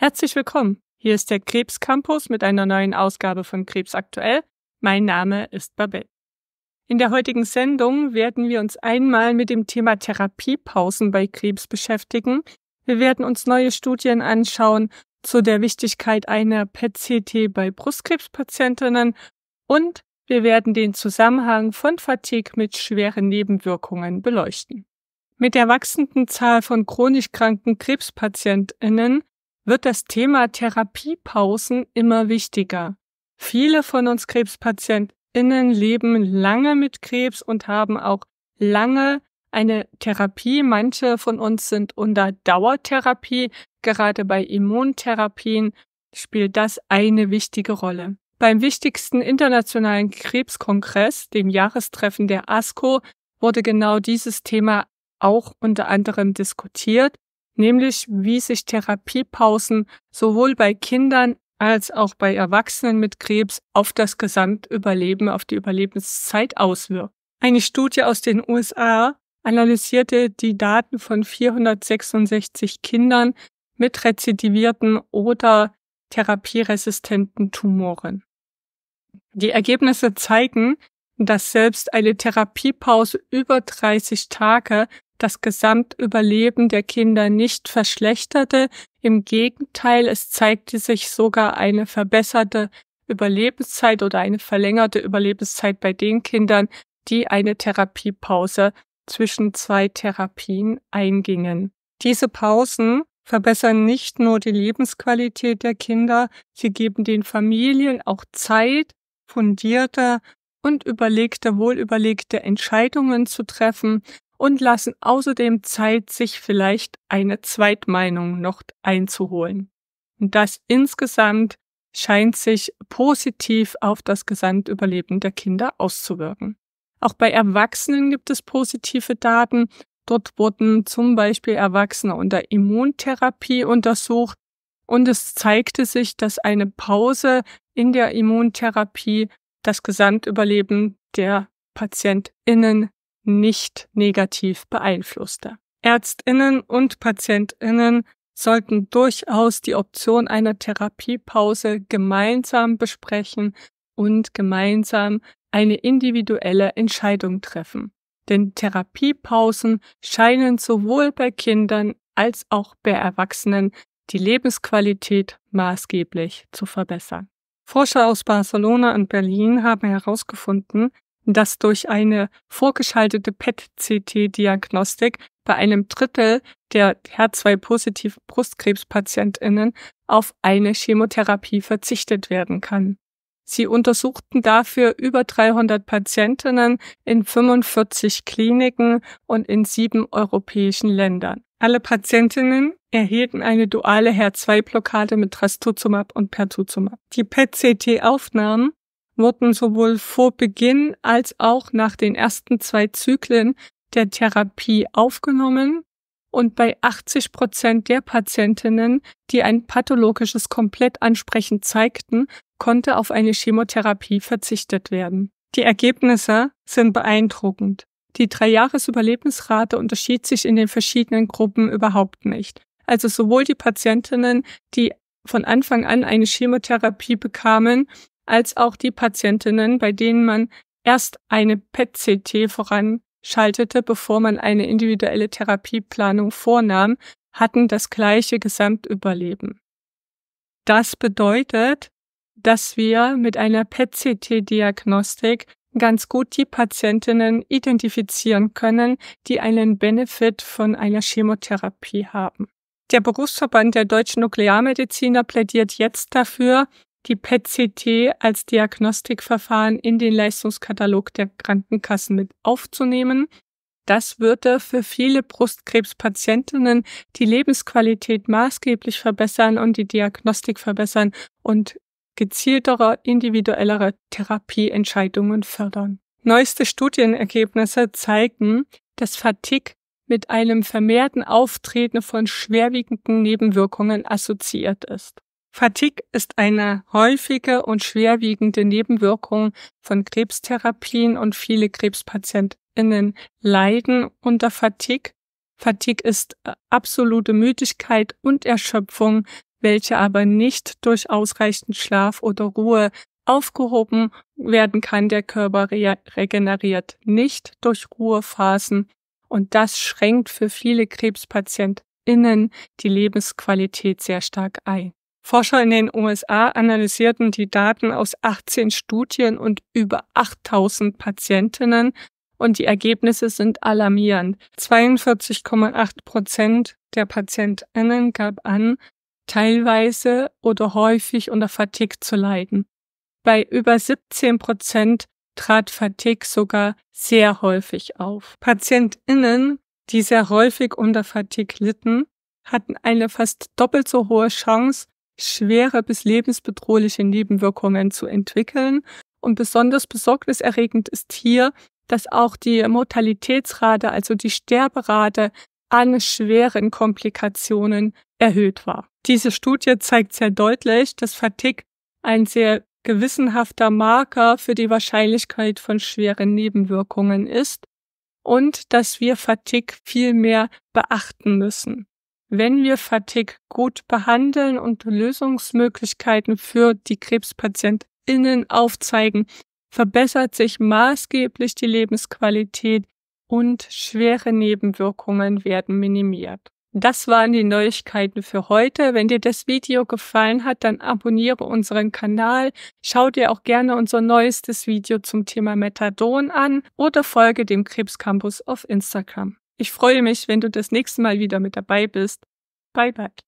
Herzlich willkommen. Hier ist der Krebs Campus mit einer neuen Ausgabe von Krebs aktuell. Mein Name ist Babette. In der heutigen Sendung werden wir uns einmal mit dem Thema Therapiepausen bei Krebs beschäftigen. Wir werden uns neue Studien anschauen zu der Wichtigkeit einer PET-CT bei Brustkrebspatientinnen und wir werden den Zusammenhang von Fatigue mit schweren Nebenwirkungen beleuchten. Mit der wachsenden Zahl von chronisch kranken Krebspatientinnen wird das Thema Therapiepausen immer wichtiger. Viele von uns KrebspatientInnen leben lange mit Krebs und haben auch lange eine Therapie. Manche von uns sind unter Dauertherapie. Gerade bei Immuntherapien spielt das eine wichtige Rolle. Beim wichtigsten internationalen Krebskongress, dem Jahrestreffen der ASCO, wurde genau dieses Thema auch unter anderem diskutiert nämlich wie sich Therapiepausen sowohl bei Kindern als auch bei Erwachsenen mit Krebs auf das Gesamtüberleben, auf die Überlebenszeit auswirkt. Eine Studie aus den USA analysierte die Daten von 466 Kindern mit rezidivierten oder therapieresistenten Tumoren. Die Ergebnisse zeigen, dass selbst eine Therapiepause über 30 Tage das Gesamtüberleben der Kinder nicht verschlechterte. Im Gegenteil, es zeigte sich sogar eine verbesserte Überlebenszeit oder eine verlängerte Überlebenszeit bei den Kindern, die eine Therapiepause zwischen zwei Therapien eingingen. Diese Pausen verbessern nicht nur die Lebensqualität der Kinder, sie geben den Familien auch Zeit, fundierte und überlegte, wohlüberlegte Entscheidungen zu treffen, und lassen außerdem Zeit, sich vielleicht eine Zweitmeinung noch einzuholen. Und das insgesamt scheint sich positiv auf das Gesamtüberleben der Kinder auszuwirken. Auch bei Erwachsenen gibt es positive Daten. Dort wurden zum Beispiel Erwachsene unter Immuntherapie untersucht und es zeigte sich, dass eine Pause in der Immuntherapie das Gesamtüberleben der PatientInnen nicht negativ beeinflusste. Ärztinnen und Patientinnen sollten durchaus die Option einer Therapiepause gemeinsam besprechen und gemeinsam eine individuelle Entscheidung treffen. Denn Therapiepausen scheinen sowohl bei Kindern als auch bei Erwachsenen die Lebensqualität maßgeblich zu verbessern. Forscher aus Barcelona und Berlin haben herausgefunden, dass durch eine vorgeschaltete PET-CT-Diagnostik bei einem Drittel der HER2-positiven Brustkrebspatientinnen auf eine Chemotherapie verzichtet werden kann. Sie untersuchten dafür über 300 Patientinnen in 45 Kliniken und in sieben europäischen Ländern. Alle Patientinnen erhielten eine duale HER2-Blockade mit Trastuzumab und Pertuzumab. Die PET-CT-Aufnahmen wurden sowohl vor Beginn als auch nach den ersten zwei Zyklen der Therapie aufgenommen und bei 80 Prozent der Patientinnen, die ein pathologisches Komplettansprechen zeigten, konnte auf eine Chemotherapie verzichtet werden. Die Ergebnisse sind beeindruckend. Die Dreijahresüberlebensrate unterschied sich in den verschiedenen Gruppen überhaupt nicht. Also sowohl die Patientinnen, die von Anfang an eine Chemotherapie bekamen als auch die Patientinnen, bei denen man erst eine PET-CT voranschaltete, bevor man eine individuelle Therapieplanung vornahm, hatten das gleiche Gesamtüberleben. Das bedeutet, dass wir mit einer PET-CT-Diagnostik ganz gut die Patientinnen identifizieren können, die einen Benefit von einer Chemotherapie haben. Der Berufsverband der deutschen Nuklearmediziner plädiert jetzt dafür, die PET-CT als Diagnostikverfahren in den Leistungskatalog der Krankenkassen mit aufzunehmen. Das würde für viele Brustkrebspatientinnen die Lebensqualität maßgeblich verbessern und die Diagnostik verbessern und gezieltere, individuellere Therapieentscheidungen fördern. Neueste Studienergebnisse zeigen, dass Fatigue mit einem vermehrten Auftreten von schwerwiegenden Nebenwirkungen assoziiert ist. Fatigue ist eine häufige und schwerwiegende Nebenwirkung von Krebstherapien und viele KrebspatientInnen leiden unter Fatigue. Fatigue ist äh, absolute Müdigkeit und Erschöpfung, welche aber nicht durch ausreichend Schlaf oder Ruhe aufgehoben werden kann. Der Körper re regeneriert nicht durch Ruhephasen und das schränkt für viele KrebspatientInnen die Lebensqualität sehr stark ein. Forscher in den USA analysierten die Daten aus 18 Studien und über 8000 Patientinnen und die Ergebnisse sind alarmierend. 42,8 Prozent der Patientinnen gab an, teilweise oder häufig unter Fatigue zu leiden. Bei über 17 Prozent trat Fatigue sogar sehr häufig auf. Patientinnen, die sehr häufig unter Fatigue litten, hatten eine fast doppelt so hohe Chance, schwere bis lebensbedrohliche Nebenwirkungen zu entwickeln. Und besonders besorgniserregend ist hier, dass auch die Mortalitätsrate, also die Sterberate an schweren Komplikationen erhöht war. Diese Studie zeigt sehr deutlich, dass Fatigue ein sehr gewissenhafter Marker für die Wahrscheinlichkeit von schweren Nebenwirkungen ist und dass wir Fatigue viel mehr beachten müssen wenn wir Fatigue gut behandeln und Lösungsmöglichkeiten für die KrebspatientInnen aufzeigen, verbessert sich maßgeblich die Lebensqualität und schwere Nebenwirkungen werden minimiert. Das waren die Neuigkeiten für heute. Wenn dir das Video gefallen hat, dann abonniere unseren Kanal, schau dir auch gerne unser neuestes Video zum Thema Methadon an oder folge dem Krebscampus auf Instagram. Ich freue mich, wenn du das nächste Mal wieder mit dabei bist. Bye bye.